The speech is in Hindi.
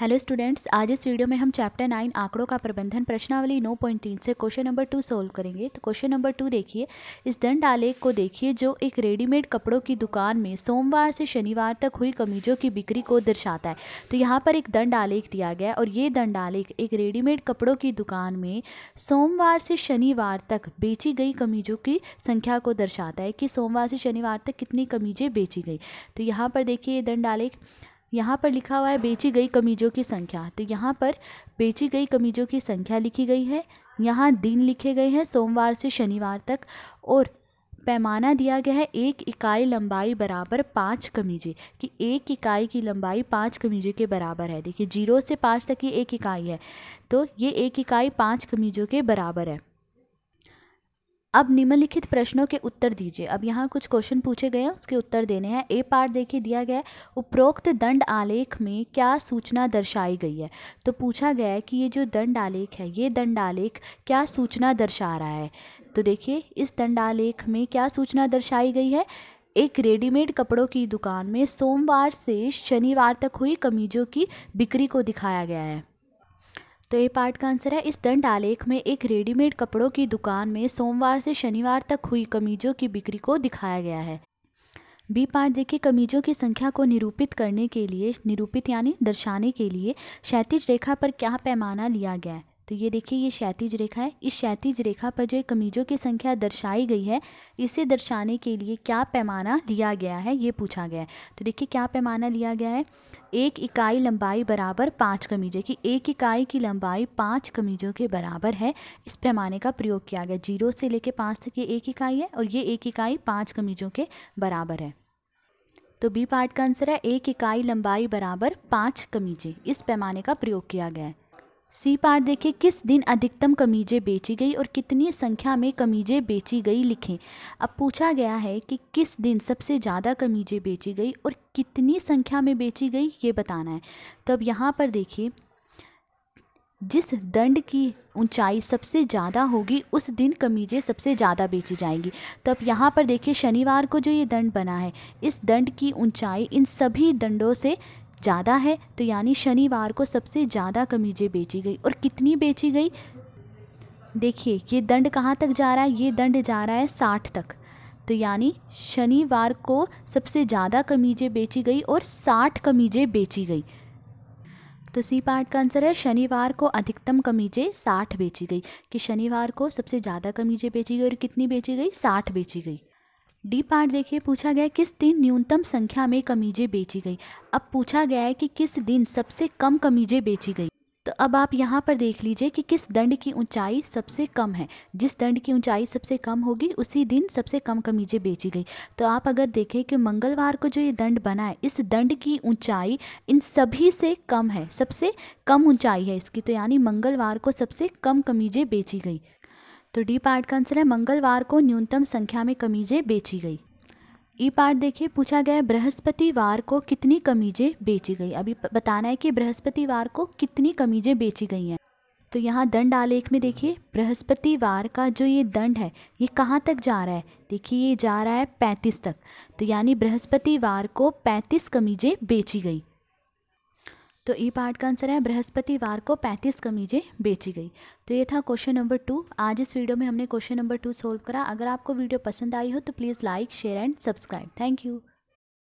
हेलो स्टूडेंट्स आज इस वीडियो में हम चैप्टर नाइन आंकड़ों का प्रबंधन प्रश्नावली नौ पॉइंट तीन से क्वेश्चन नंबर टू सोल्व करेंगे तो क्वेश्चन नंबर टू देखिए इस दंड आलेख को देखिए जो एक रेडीमेड कपड़ों की दुकान में सोमवार से शनिवार तक हुई कमीजों की बिक्री को दर्शाता है तो यहाँ पर एक दंड आलेख दिया गया है और ये दंड आलेख एक रेडीमेड कपड़ों की दुकान में सोमवार से शनिवार तक बेची गई कमीजों की संख्या को दर्शाता है कि सोमवार से शनिवार तक कितनी कमीजें बेची गई तो यहाँ पर देखिए ये दंड आलेख यहाँ पर लिखा हुआ है बेची गई कमीजों की संख्या तो यहाँ पर बेची गई कमीजों की संख्या लिखी गई है यहाँ दिन लिखे गए हैं सोमवार से शनिवार तक और पैमाना दिया गया है एक इकाई लंबाई बराबर पाँच कमीजें कि एक इकाई की लंबाई पाँच कमीजों के बराबर है देखिए जीरो से पाँच तक की एक इकाई है तो ये एक इकाई पाँच कमीजों के बराबर है अब निम्नलिखित प्रश्नों के उत्तर दीजिए अब यहाँ कुछ क्वेश्चन पूछे गए हैं उसके उत्तर देने हैं ए पार्ट देखिए दिया गया है उपरोक्त दंड आलेख में क्या सूचना दर्शाई गई है तो पूछा गया है कि ये जो दंड आलेख है ये दंड आलेख क्या सूचना दर्शा रहा है तो देखिए इस दंड आलेख में क्या सूचना दर्शाई गई है एक रेडीमेड कपड़ों की दुकान में सोमवार से शनिवार तक हुई कमीजों की बिक्री को दिखाया गया है तो ये पार्ट का आंसर है इस दंड आलेख में एक रेडीमेड कपड़ों की दुकान में सोमवार से शनिवार तक हुई कमीजों की बिक्री को दिखाया गया है बी पार्ट देखिए कमीजों की संख्या को निरूपित करने के लिए निरूपित यानी दर्शाने के लिए क्षैतिज रेखा पर क्या पैमाना लिया गया है तो ये देखिए ये क्षैतिज रेखा है इस क्षैतिज रेखा पर जो कमीजों की संख्या दर्शाई गई है इसे दर्शाने के लिए क्या पैमाना लिया गया है ये पूछा गया है तो देखिए क्या पैमाना लिया गया है एक इकाई लंबाई बराबर पाँच कमीजे की एक इकाई की लंबाई पाँच कमीजों के बराबर है इस पैमाने का प्रयोग किया गया जीरो से लेकर पाँच तक ये एक इकाई है और ये एक इकाई पाँच कमीजों के बराबर है तो बी पार्ट का आंसर है एक इकाई लंबाई बराबर पाँच कमीजे इस पैमाने का प्रयोग किया गया है सी पार देखें किस दिन अधिकतम कमीजें बेची गई और कितनी संख्या में कमीजें बेची गई लिखें अब पूछा गया है कि किस दिन सबसे ज़्यादा कमीजें बेची गई और कितनी संख्या में बेची गई ये बताना है तो अब यहाँ पर देखिए जिस दंड की ऊंचाई सबसे ज़्यादा होगी उस दिन कमीजें सबसे ज़्यादा बेची जाएंगी तो अब यहाँ पर देखिए शनिवार को जो ये दंड बना है इस दंड की ऊंचाई इन सभी दंडों से ज़्यादा है तो यानी शनिवार को सबसे ज़्यादा कमीज़ें बेची गई और कितनी बेची गई देखिए ये दंड कहाँ तक जा रहा है ये दंड जा रहा है साठ तक तो यानी शनिवार को सबसे ज़्यादा कमीज़ें बेची गई और साठ कमीज़ें बेची गई तो सी पार्ट का आंसर है शनिवार को अधिकतम कमीज़ें साठ बेची गई कि शनिवार को सबसे ज़्यादा कमीज़ें बेची गई और कितनी बेची गई साठ बेची गई डी पार्ट देखिए पूछा गया किस दिन न्यूनतम संख्या में कमीजें बेची गई अब पूछा गया है कि किस दिन सबसे कम कमीजें बेची गई तो अब आप यहाँ पर देख लीजिए कि किस दंड की ऊंचाई सबसे कम है जिस दंड की ऊंचाई सबसे कम होगी उसी दिन सबसे कम कमीजें बेची गई तो आप अगर देखें कि मंगलवार को जो ये दंड बना है इस दंड की ऊंचाई इन सभी से कम है सबसे कम ऊंचाई है इसकी तो यानी मंगलवार को सबसे कम कमीजें बेची गई तो डी पार्ट का आंसर है मंगलवार को न्यूनतम संख्या में कमीजें बेची गई ई पार्ट देखिए पूछा गया है बृहस्पतिवार को कितनी कमीजें बेची गई अभी बताना है कि बृहस्पतिवार को कितनी कमीजें बेची गई हैं तो यहाँ दंड आलेख में देखिए बृहस्पतिवार का जो ये दंड है ये कहाँ तक जा रहा है देखिए ये जा रहा है पैंतीस तक तो यानी बृहस्पतिवार को पैंतीस कमीजें बेची गई तो ई पार्ट का आंसर है बृहस्पतिवार को पैंतीस कमीजें बेची गई तो ये था क्वेश्चन नंबर टू आज इस वीडियो में हमने क्वेश्चन नंबर टू सोल्व करा अगर आपको वीडियो पसंद आई हो तो please like share and subscribe thank you